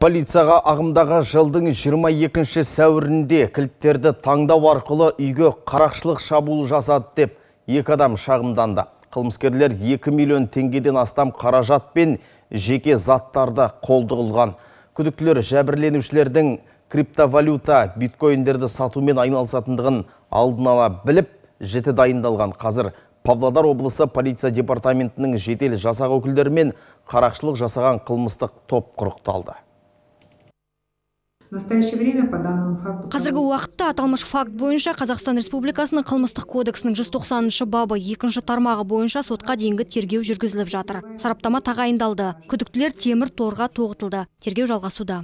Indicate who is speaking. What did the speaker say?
Speaker 1: Полицияға ағымдағы жылдың 22 сәуірінде кілттерді таңдау арқылы үйге қарақшылық шабуыл жасады деп екі адам шағымданды. Қылмыскерлер 2 миллион теңгеден астам қаражат пен жеке заттарды қолдығылған. Күдіктілер жәбірленушілердің криптовалюта биткоиндерді сатумен айналысатындығын алдын ала біліп, жеті дайындалған қазір Павлодар облысы полиция департаментінің жетел жасақ өкілдерімен қарақшылық жасаған қылмыстық топ құрықталды
Speaker 2: настоящее время
Speaker 3: қазіргі уақытта аталмыш факт бойынша қазақстан республикасының қылмыстық кодексінің жүз тоқсаныншы бабы екінші тармағы бойынша сотқа дейінгі тергеу жүргізіліп жатыр сараптама тағайындалды күдіктілер темір торға тоғытылды тергеу жалғасуда